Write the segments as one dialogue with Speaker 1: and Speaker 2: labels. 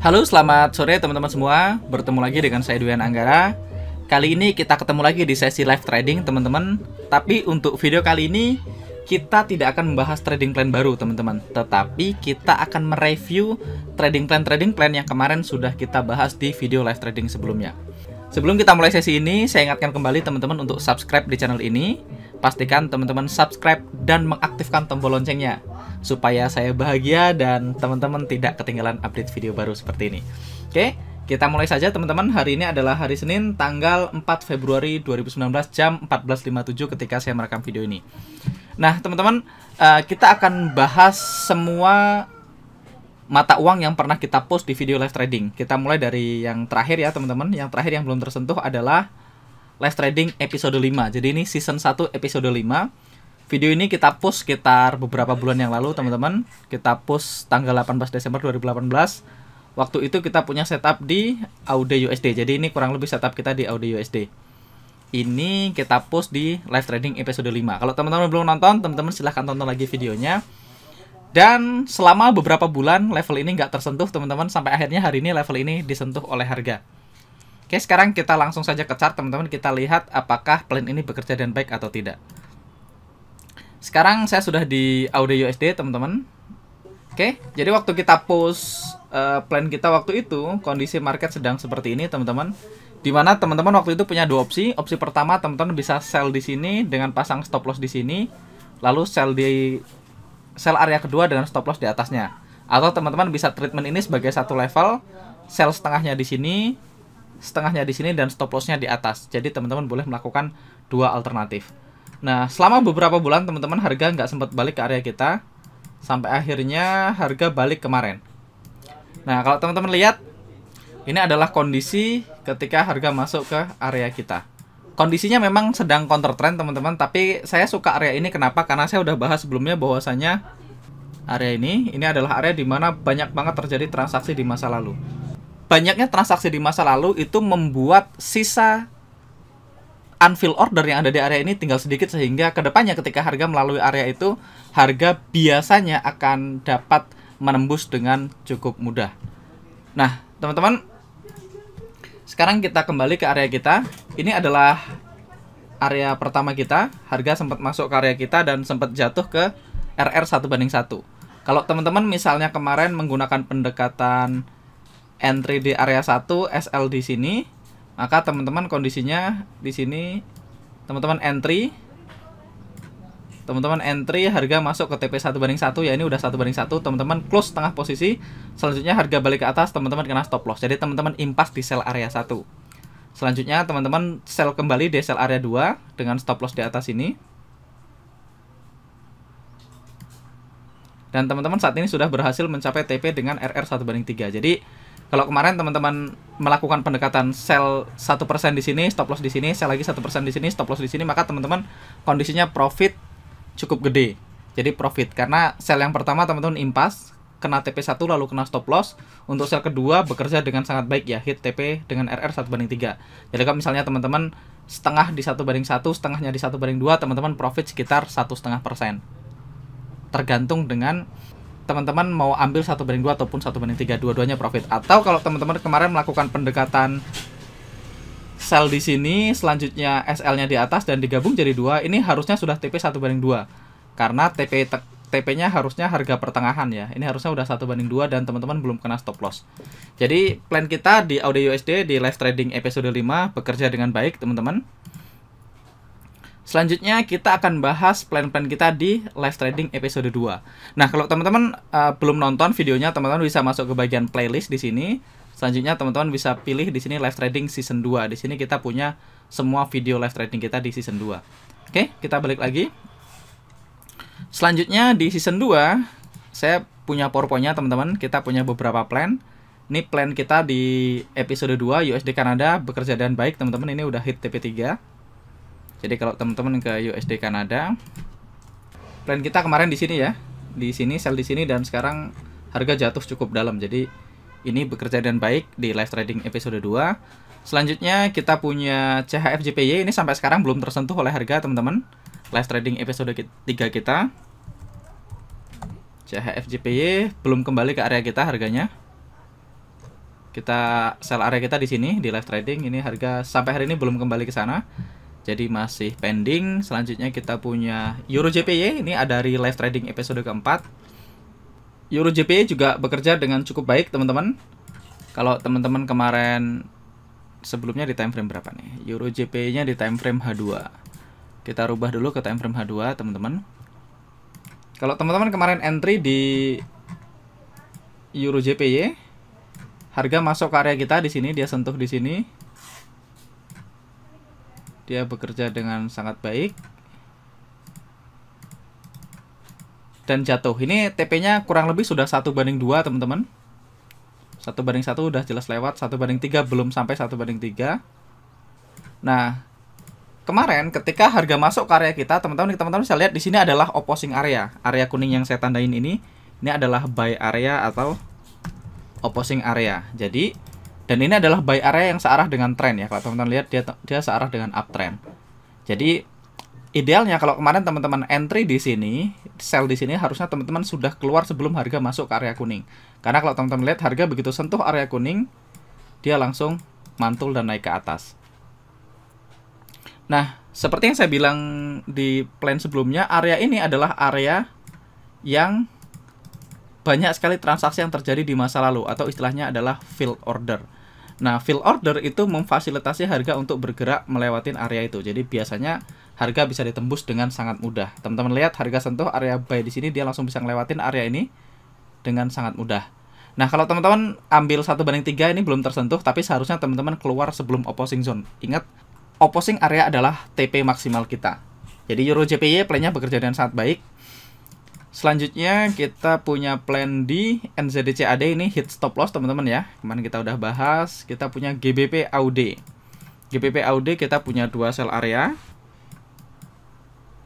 Speaker 1: Halo, selamat sore teman-teman semua. Bertemu lagi dengan saya Duyan Anggara. Kali ini kita ketemu lagi di sesi live trading, teman-teman. Tapi untuk video kali ini kita tidak akan membahas trading plan baru, teman-teman. Tetapi kita akan mereview trading plan-trading plan yang kemarin sudah kita bahas di video live trading sebelumnya. Sebelum kita mulai sesi ini, saya ingatkan kembali teman-teman untuk subscribe di channel ini. Pastikan teman-teman subscribe dan mengaktifkan tombol loncengnya supaya saya bahagia dan teman-teman tidak ketinggalan update video baru seperti ini. Oke, kita mulai saja teman-teman. Hari ini adalah hari Senin tanggal 4 Februari 2019 jam 14.57 ketika saya merekam video ini. Nah, teman-teman, eh, kita akan bahas semua mata uang yang pernah kita post di video live trading. Kita mulai dari yang terakhir ya, teman-teman. Yang terakhir yang belum tersentuh adalah live trading episode 5. Jadi ini season 1 episode 5 Video ini kita push sekitar beberapa bulan yang lalu, teman-teman. Kita push tanggal 18 Desember 2018. Waktu itu kita punya setup di Audi USD. Jadi ini kurang lebih setup kita di Audi USD. Ini kita push di live trading episode 5. Kalau teman-teman belum nonton, teman-teman silahkan tonton lagi videonya. Dan selama beberapa bulan level ini nggak tersentuh teman-teman sampai akhirnya hari ini level ini disentuh oleh harga. Oke, sekarang kita langsung saja ke chart teman-teman kita lihat apakah plan ini bekerja dan baik atau tidak. Sekarang saya sudah di Audio USD, teman-teman. Oke, jadi waktu kita post uh, plan kita waktu itu, kondisi market sedang seperti ini, teman-teman. Dimana teman-teman waktu itu punya dua opsi. Opsi pertama, teman-teman bisa sell di sini dengan pasang stop loss di sini, lalu sell di sell area kedua dengan stop loss di atasnya. Atau teman-teman bisa treatment ini sebagai satu level, sell setengahnya di sini, setengahnya di sini dan stop lossnya di atas. Jadi teman-teman boleh melakukan dua alternatif. Nah, selama beberapa bulan teman-teman harga nggak sempat balik ke area kita. Sampai akhirnya harga balik kemarin. Nah, kalau teman-teman lihat, ini adalah kondisi ketika harga masuk ke area kita. Kondisinya memang sedang counter trend teman-teman, tapi saya suka area ini kenapa? Karena saya udah bahas sebelumnya bahwasanya area ini, ini adalah area di mana banyak banget terjadi transaksi di masa lalu. Banyaknya transaksi di masa lalu itu membuat sisa unfilled order yang ada di area ini tinggal sedikit sehingga kedepannya ketika harga melalui area itu harga biasanya akan dapat menembus dengan cukup mudah. Nah, teman-teman, sekarang kita kembali ke area kita. Ini adalah area pertama kita. Harga sempat masuk ke area kita dan sempat jatuh ke RR 1 banding 1. Kalau teman-teman misalnya kemarin menggunakan pendekatan entry di area 1, SL di sini, maka teman-teman kondisinya di sini teman-teman entry teman-teman entry harga masuk ke TP 1 banding 1 ya ini udah 1 banding 1 teman-teman close tengah posisi selanjutnya harga balik ke atas teman-teman kena stop loss jadi teman-teman impas di sel area 1 selanjutnya teman-teman sell kembali di sel area 2 dengan stop loss di atas ini dan teman-teman saat ini sudah berhasil mencapai TP dengan RR 1 banding 3 jadi kalau kemarin teman-teman melakukan pendekatan sell satu persen di sini, stop loss di sini, sell lagi satu persen di sini, stop loss di sini, maka teman-teman kondisinya profit cukup gede. Jadi profit karena sell yang pertama teman-teman impas, kena TP1 lalu kena stop loss. Untuk sell kedua bekerja dengan sangat baik ya, hit TP dengan RR 1 banding 3. Jadi kalau misalnya teman-teman setengah di satu banding satu, setengahnya di satu banding dua, teman-teman profit sekitar satu setengah persen. Tergantung dengan teman-teman mau ambil satu banding dua ataupun satu banding tiga dua-duanya profit atau kalau teman-teman kemarin melakukan pendekatan sell di sini selanjutnya SL-nya di atas dan digabung jadi dua ini harusnya sudah TP satu banding dua karena TP TP-nya harusnya harga pertengahan ya. Ini harusnya udah satu banding dua dan teman-teman belum kena stop loss. Jadi plan kita di Audio USD di live trading episode 5 bekerja dengan baik teman-teman. Selanjutnya kita akan bahas plan-plan kita di live trading episode 2. Nah, kalau teman-teman uh, belum nonton videonya, teman-teman bisa masuk ke bagian playlist di sini. Selanjutnya teman-teman bisa pilih di sini live trading season 2. Di sini kita punya semua video live trading kita di season 2. Oke, kita balik lagi. Selanjutnya di season 2, saya punya PowerPoint-nya teman-teman. Kita punya beberapa plan. Ini plan kita di episode 2 USD Kanada bekerja dan baik teman-teman. Ini udah hit TP3. Jadi kalau teman-teman ke USD Kanada, plan kita kemarin di sini ya, di sini sell di sini dan sekarang harga jatuh cukup dalam. Jadi ini bekerja dan baik di live trading episode 2. Selanjutnya kita punya CHF JPY ini sampai sekarang belum tersentuh oleh harga teman-teman. Live trading episode 3 kita. CHF JPY belum kembali ke area kita harganya kita sell area kita di sini di live trading ini harga sampai hari ini belum kembali ke sana jadi masih pending. Selanjutnya kita punya Euro JPY. Ini ada live trading episode keempat. Euro JPY juga bekerja dengan cukup baik, teman-teman. Kalau teman-teman kemarin sebelumnya di time frame berapa nih? Euro JPY-nya di time frame H2. Kita rubah dulu ke time frame H2, teman-teman. Kalau teman-teman kemarin entry di Euro JPY, harga masuk ke area kita di sini, dia sentuh di sini dia bekerja dengan sangat baik dan jatuh ini TP-nya kurang lebih sudah satu banding dua teman-teman satu banding satu udah jelas lewat satu banding tiga belum sampai satu banding tiga nah kemarin ketika harga masuk ke area kita teman-teman teman-teman bisa lihat di sini adalah opposing area area kuning yang saya tandain ini ini adalah buy area atau opposing area jadi dan ini adalah buy area yang searah dengan tren ya. Kalau teman-teman lihat dia dia searah dengan uptrend. Jadi idealnya kalau kemarin teman-teman entry di sini, sell di sini harusnya teman-teman sudah keluar sebelum harga masuk ke area kuning. Karena kalau teman-teman lihat harga begitu sentuh area kuning, dia langsung mantul dan naik ke atas. Nah, seperti yang saya bilang di plan sebelumnya, area ini adalah area yang banyak sekali transaksi yang terjadi di masa lalu atau istilahnya adalah fill order. Nah, fill order itu memfasilitasi harga untuk bergerak melewatin area itu. Jadi biasanya harga bisa ditembus dengan sangat mudah. Teman-teman lihat harga sentuh area buy di sini dia langsung bisa ngelewatin area ini dengan sangat mudah. Nah, kalau teman-teman ambil satu banding tiga ini belum tersentuh, tapi seharusnya teman-teman keluar sebelum opposing zone. Ingat, opposing area adalah TP maksimal kita. Jadi Euro JPY playnya bekerja dengan sangat baik. Selanjutnya kita punya plan di NZDCAD ini hit stop loss teman-teman ya. Kemarin kita udah bahas, kita punya GBP AUD. GBP AUD kita punya dua sell area.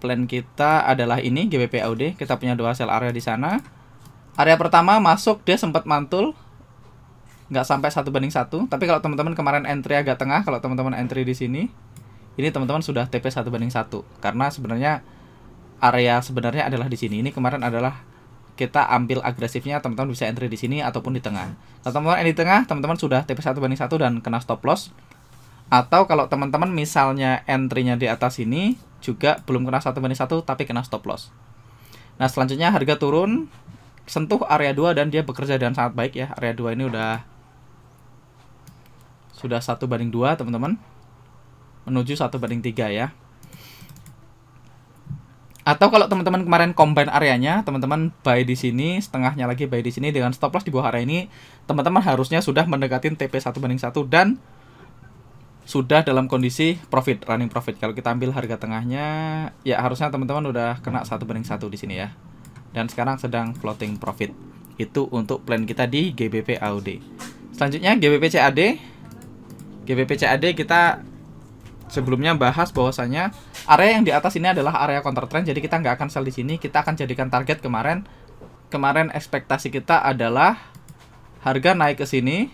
Speaker 1: Plan kita adalah ini GBP AUD, kita punya dua sell area di sana. Area pertama masuk dia sempat mantul nggak sampai satu banding satu tapi kalau teman-teman kemarin entry agak tengah kalau teman-teman entry di sini ini teman-teman sudah TP satu banding satu karena sebenarnya area sebenarnya adalah di sini. Ini kemarin adalah kita ambil agresifnya teman-teman bisa entry di sini ataupun di tengah. Kalau teman-teman di tengah, teman-teman sudah TP 1 banding 1 dan kena stop loss. Atau kalau teman-teman misalnya entry-nya di atas ini juga belum kena 1 banding 1 tapi kena stop loss. Nah, selanjutnya harga turun sentuh area 2 dan dia bekerja dengan sangat baik ya. Area 2 ini udah sudah 1 banding 2, teman-teman. Menuju 1 banding 3 ya. Atau kalau teman-teman kemarin combine areanya, teman-teman buy di sini, setengahnya lagi buy di sini dengan stop loss di bawah area ini, teman-teman harusnya sudah mendekati TP 1 banding 1 dan sudah dalam kondisi profit, running profit. Kalau kita ambil harga tengahnya, ya harusnya teman-teman udah kena 1 banding 1 di sini ya. Dan sekarang sedang floating profit. Itu untuk plan kita di GBP AUD. Selanjutnya GBP CAD. GBP CAD kita sebelumnya bahas bahwasanya area yang di atas ini adalah area counter trend jadi kita nggak akan sell di sini kita akan jadikan target kemarin kemarin ekspektasi kita adalah harga naik ke sini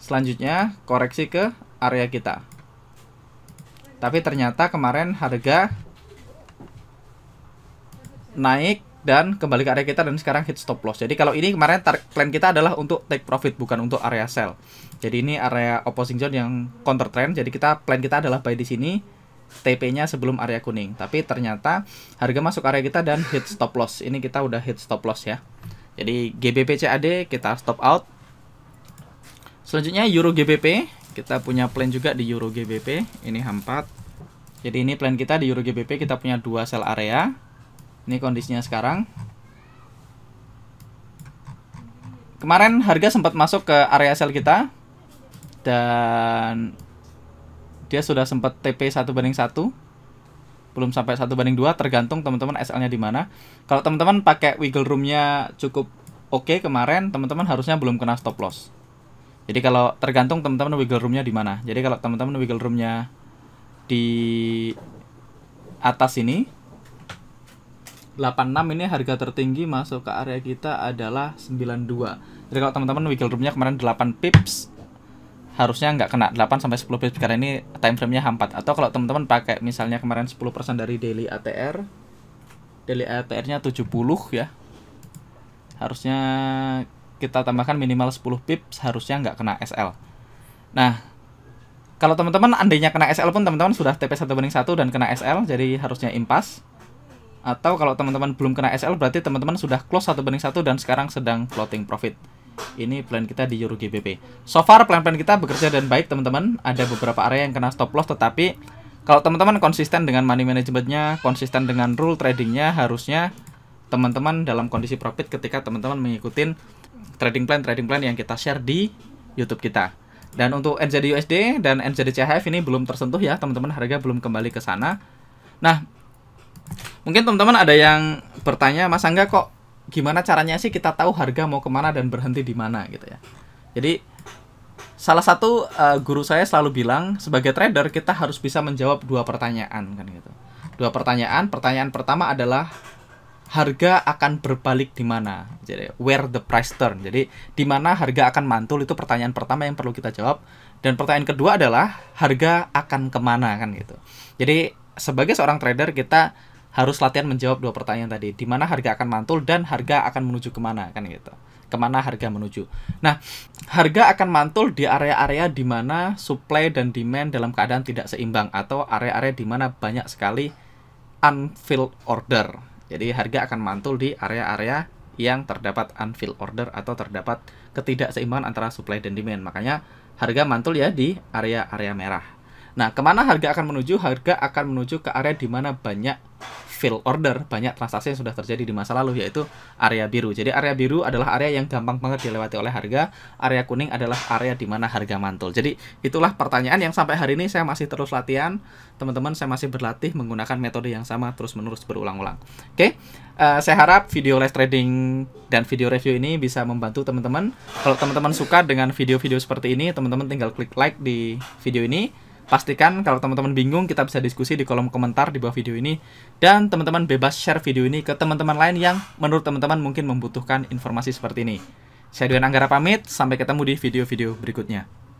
Speaker 1: selanjutnya koreksi ke area kita tapi ternyata kemarin harga naik dan kembali ke area kita dan sekarang hit stop loss. Jadi kalau ini kemarin plan kita adalah untuk take profit bukan untuk area sell. Jadi ini area opposing zone yang counter trend. Jadi kita plan kita adalah buy di sini TP-nya sebelum area kuning. Tapi ternyata harga masuk area kita dan hit stop loss. Ini kita udah hit stop loss ya. Jadi GBP CAD kita stop out. Selanjutnya Euro GBP. Kita punya plan juga di Euro GBP. Ini H4. Jadi ini plan kita di Euro GBP kita punya dua sell area ini kondisinya sekarang. Kemarin harga sempat masuk ke area sel kita. Dan dia sudah sempat TP 1 banding 1. Belum sampai 1 banding 2, tergantung teman-teman SL-nya di mana. Kalau teman-teman pakai wiggle room-nya cukup oke okay kemarin, teman-teman harusnya belum kena stop loss. Jadi kalau tergantung teman-teman wiggle roomnya di mana. Jadi kalau teman-teman wiggle room nya di atas ini, 86 ini harga tertinggi masuk ke area kita adalah 92. Jadi kalau teman-teman wiggle roomnya kemarin 8 pips harusnya nggak kena 8 sampai 10 pips karena ini time frame-nya H4 Atau kalau teman-teman pakai misalnya kemarin 10% dari daily ATR, daily ATR-nya 70 ya. Harusnya kita tambahkan minimal 10 pips harusnya nggak kena SL. Nah, kalau teman-teman andainya kena SL pun teman-teman sudah TP 1 banding 1 dan kena SL jadi harusnya impas atau kalau teman-teman belum kena SL berarti teman-teman sudah close satu banding satu dan sekarang sedang floating profit ini plan kita di Euro GBP. So far plan-plan kita bekerja dan baik teman-teman. Ada beberapa area yang kena stop loss tetapi kalau teman-teman konsisten dengan money managementnya, konsisten dengan rule tradingnya, harusnya teman-teman dalam kondisi profit ketika teman-teman mengikuti trading plan trading plan yang kita share di YouTube kita. Dan untuk NZD USD dan NZD CHF ini belum tersentuh ya teman-teman harga belum kembali ke sana. Nah, Mungkin teman-teman ada yang bertanya, Mas Angga kok gimana caranya sih kita tahu harga mau kemana dan berhenti di mana gitu ya. Jadi salah satu uh, guru saya selalu bilang sebagai trader kita harus bisa menjawab dua pertanyaan kan gitu. Dua pertanyaan. Pertanyaan pertama adalah harga akan berbalik di mana. Jadi where the price turn. Jadi di mana harga akan mantul itu pertanyaan pertama yang perlu kita jawab. Dan pertanyaan kedua adalah harga akan kemana kan gitu. Jadi sebagai seorang trader kita harus latihan menjawab dua pertanyaan tadi di mana harga akan mantul dan harga akan menuju kemana kan gitu kemana harga menuju nah harga akan mantul di area-area di mana supply dan demand dalam keadaan tidak seimbang atau area-area di mana banyak sekali unfilled order jadi harga akan mantul di area-area yang terdapat unfilled order atau terdapat ketidakseimbangan antara supply dan demand makanya harga mantul ya di area-area merah Nah, kemana harga akan menuju? Harga akan menuju ke area di mana banyak fill order banyak transaksi yang sudah terjadi di masa lalu yaitu area biru. Jadi area biru adalah area yang gampang banget dilewati oleh harga, area kuning adalah area di mana harga mantul. Jadi itulah pertanyaan yang sampai hari ini saya masih terus latihan, teman-teman saya masih berlatih menggunakan metode yang sama terus-menerus berulang-ulang. Oke. Okay? Uh, eh, saya harap video live trading dan video review ini bisa membantu teman-teman. Kalau teman-teman suka dengan video-video seperti ini, teman-teman tinggal klik like di video ini Pastikan kalau teman-teman bingung kita bisa diskusi di kolom komentar di bawah video ini dan teman-teman bebas share video ini ke teman-teman lain yang menurut teman-teman mungkin membutuhkan informasi seperti ini. Saya Dwi Anggara pamit, sampai ketemu di video-video berikutnya.